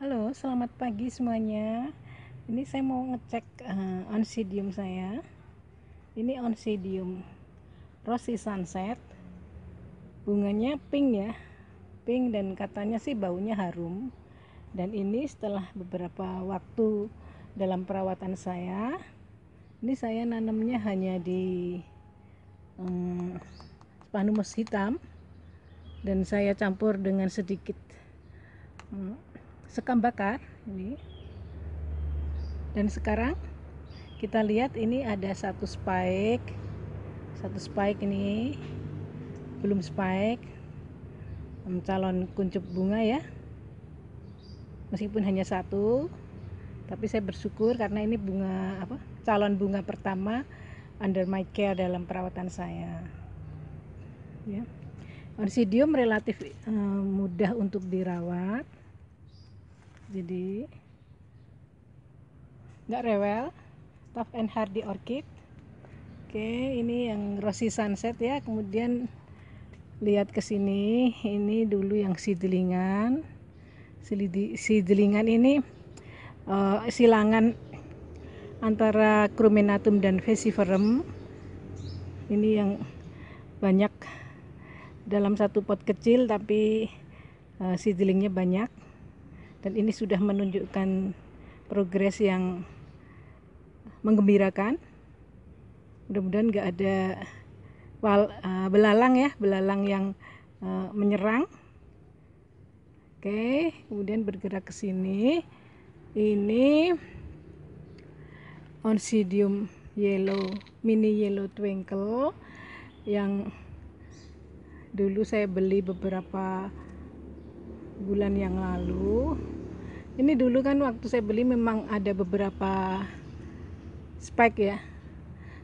Halo, selamat pagi semuanya. Ini saya mau ngecek uh, eh, oncidium saya. Ini oncidium Rosy Sunset. Bunganya pink ya. Pink dan katanya sih baunya harum. Dan ini setelah beberapa waktu dalam perawatan saya, ini saya nanamnya hanya di um, spanumus hitam dan saya campur dengan sedikit eh, sekam bakar ini dan sekarang kita lihat ini ada satu spike satu spike ini belum spike calon kuncup bunga ya meskipun hanya satu tapi saya bersyukur karena ini bunga apa calon bunga pertama under my care dalam perawatan saya ya orsidium relatif eh, mudah untuk dirawat jadi nggak rewel tough and hardy orchid oke ini yang rosy sunset ya kemudian lihat ke sini ini dulu yang sidelingan sidelingan ini uh, silangan antara crumenatum dan vesiferum ini yang banyak dalam satu pot kecil tapi uh, banyak dan ini sudah menunjukkan progres yang menggembirakan mudah-mudahan nggak ada wal, uh, belalang ya belalang yang uh, menyerang oke kemudian bergerak ke sini ini oncidium yellow mini yellow twinkle yang dulu saya beli beberapa bulan yang lalu ini dulu kan waktu saya beli memang ada beberapa spike ya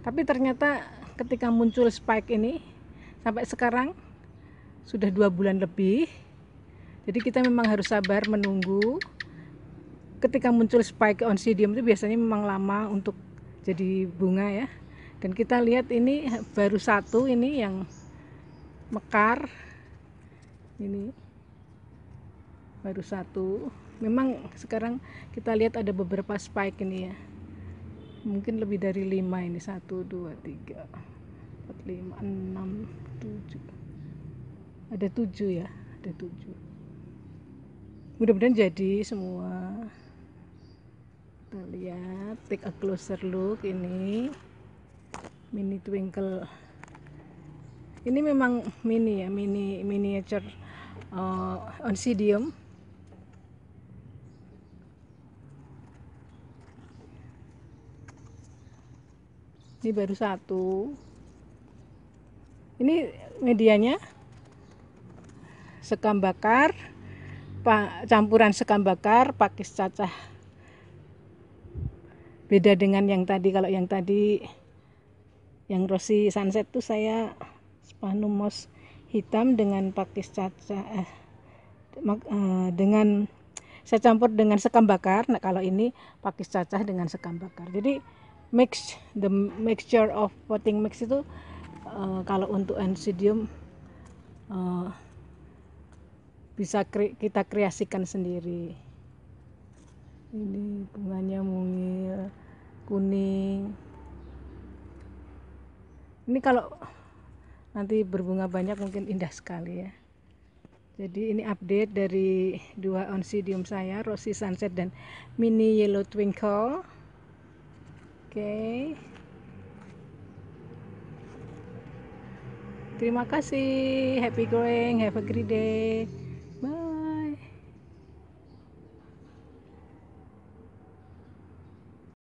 tapi ternyata ketika muncul spike ini sampai sekarang sudah dua bulan lebih jadi kita memang harus sabar menunggu ketika muncul spike oncidium itu biasanya memang lama untuk jadi bunga ya dan kita lihat ini baru satu ini yang mekar ini baru satu memang sekarang kita lihat ada beberapa spike ini ya mungkin lebih dari lima ini satu dua tiga empat lima enam tujuh ada tujuh ya ada tujuh. mudah-mudahan jadi semua kita lihat take a closer look ini mini twinkle ini memang mini ya mini miniature uh, oncidium ini baru satu ini medianya sekam bakar campuran sekam bakar pakis cacah beda dengan yang tadi kalau yang tadi yang Rossi Sunset tuh saya spanumos hitam dengan pakis cacah eh, eh, dengan saya campur dengan sekam bakar nah kalau ini pakis cacah dengan sekam bakar jadi mix the mixture of potting mix itu uh, kalau untuk Oncidium uh, eh, bisa kre kita kreasikan sendiri ini bunganya mungil kuning ini kalau nanti berbunga banyak mungkin indah sekali ya jadi ini update dari dua Oncidium saya Rosy Sunset dan Mini Yellow Twinkle okay. terima kasih happy growing, have a great day